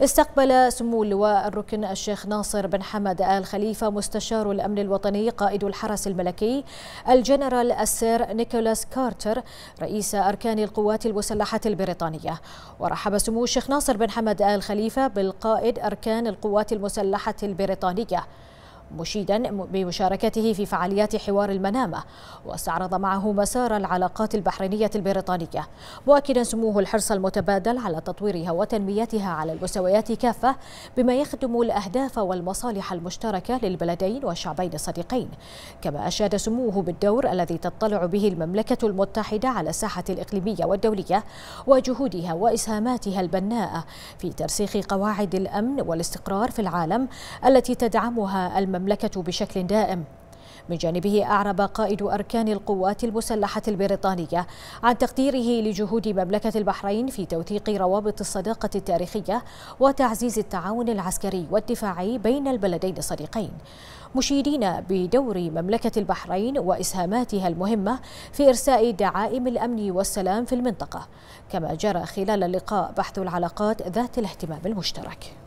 استقبل سمو اللواء الركن الشيخ ناصر بن حمد آل خليفة مستشار الأمن الوطني قائد الحرس الملكي الجنرال السير نيكولاس كارتر رئيس أركان القوات المسلحة البريطانية ورحب سمو الشيخ ناصر بن حمد آل خليفة بالقائد أركان القوات المسلحة البريطانية مشيدا بمشاركته في فعاليات حوار المنامة واستعرض معه مسار العلاقات البحرينية البريطانية مؤكدا سموه الحرص المتبادل على تطويرها وتنميتها على المستويات كافة بما يخدم الأهداف والمصالح المشتركة للبلدين والشعبين الصديقين كما أشاد سموه بالدور الذي تطلع به المملكة المتحدة على الساحة الإقليمية والدولية وجهودها وإسهاماتها البناءة في ترسيخ قواعد الأمن والاستقرار في العالم التي تدعمها المملكة المملكة بشكل دائم من جانبه أعرب قائد أركان القوات المسلحة البريطانية عن تقديره لجهود مملكة البحرين في توثيق روابط الصداقة التاريخية وتعزيز التعاون العسكري والدفاعي بين البلدين الصديقين مشيدين بدور مملكة البحرين وإسهاماتها المهمة في إرساء دعائم الأمن والسلام في المنطقة كما جرى خلال اللقاء بحث العلاقات ذات الاهتمام المشترك